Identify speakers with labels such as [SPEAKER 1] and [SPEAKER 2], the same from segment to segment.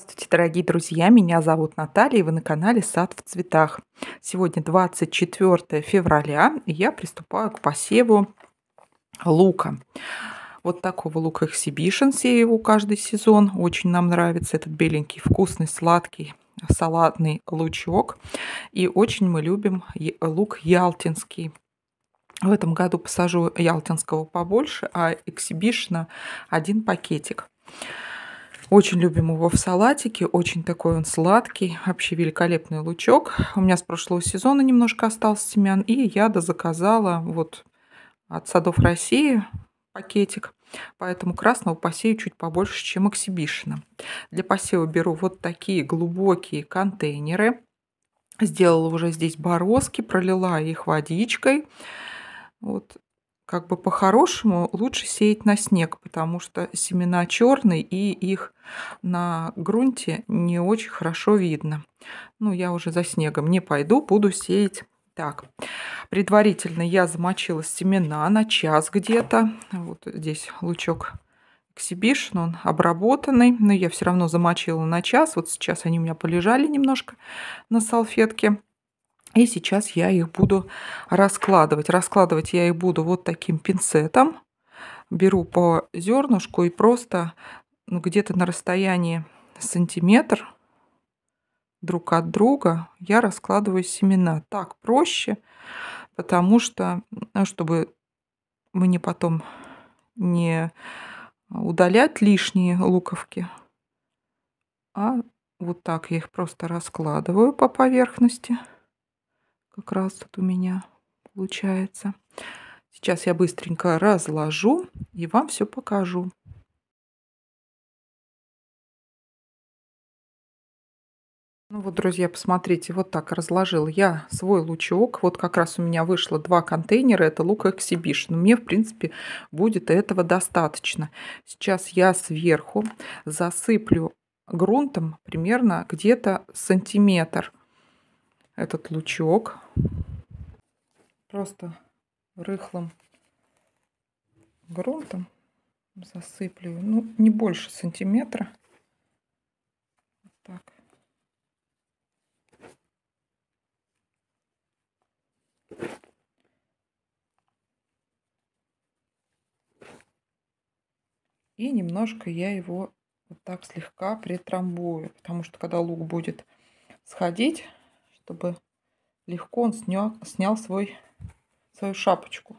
[SPEAKER 1] Здравствуйте, дорогие друзья! Меня зовут Наталья, и вы на канале «Сад в цветах». Сегодня 24 февраля, и я приступаю к посеву лука. Вот такого лука эксибишн сею его каждый сезон. Очень нам нравится этот беленький, вкусный, сладкий салатный лучок. И очень мы любим лук ялтинский. В этом году посажу ялтинского побольше, а эксибишна один пакетик. Очень любим его в салатике, очень такой он сладкий, вообще великолепный лучок. У меня с прошлого сезона немножко осталось семян, и я дозаказала вот от Садов России пакетик. Поэтому красного посею чуть побольше, чем эксибишина. Для посева беру вот такие глубокие контейнеры. Сделала уже здесь бороздки, пролила их водичкой. Вот как бы по-хорошему лучше сеять на снег, потому что семена черные и их на грунте не очень хорошо видно. Ну, я уже за снегом не пойду, буду сеять так. Предварительно я замочила семена на час где-то. Вот здесь лучок Ксибишн, он обработанный, но я все равно замочила на час. Вот сейчас они у меня полежали немножко на салфетке. И сейчас я их буду раскладывать. Раскладывать я их буду вот таким пинцетом. Беру по зернышку и просто ну, где-то на расстоянии сантиметр друг от друга я раскладываю семена. Так проще, потому что, ну, чтобы мне потом не удалять лишние луковки, а вот так я их просто раскладываю по поверхности как раз тут у меня получается. Сейчас я быстренько разложу и вам все покажу. Ну вот, друзья, посмотрите, вот так разложил я свой лучок. Вот как раз у меня вышло два контейнера, это лук Exhibition. Мне, в принципе, будет этого достаточно. Сейчас я сверху засыплю грунтом примерно где-то сантиметр этот лучок. Просто рыхлым грунтом засыплю. Ну, не больше сантиметра. Вот так. И немножко я его вот так слегка притрамбую, потому что когда лук будет сходить, чтобы легко он снял, снял свой, свою шапочку.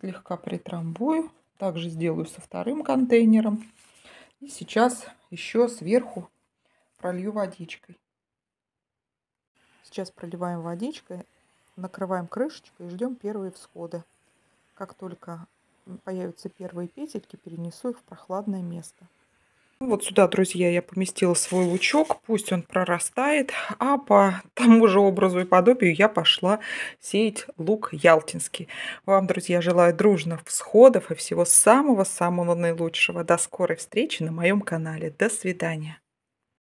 [SPEAKER 1] Слегка притрамбую. Также сделаю со вторым контейнером. И сейчас еще сверху пролью водичкой. Сейчас проливаем водичкой, накрываем крышечкой и ждем первые всходы. Как только появятся первые петельки, перенесу их в прохладное место. Вот сюда, друзья, я поместила свой лучок, пусть он прорастает, а по тому же образу и подобию я пошла сеять лук ялтинский. Вам, друзья, желаю дружных всходов и всего самого-самого наилучшего. До скорой встречи на моем канале. До свидания.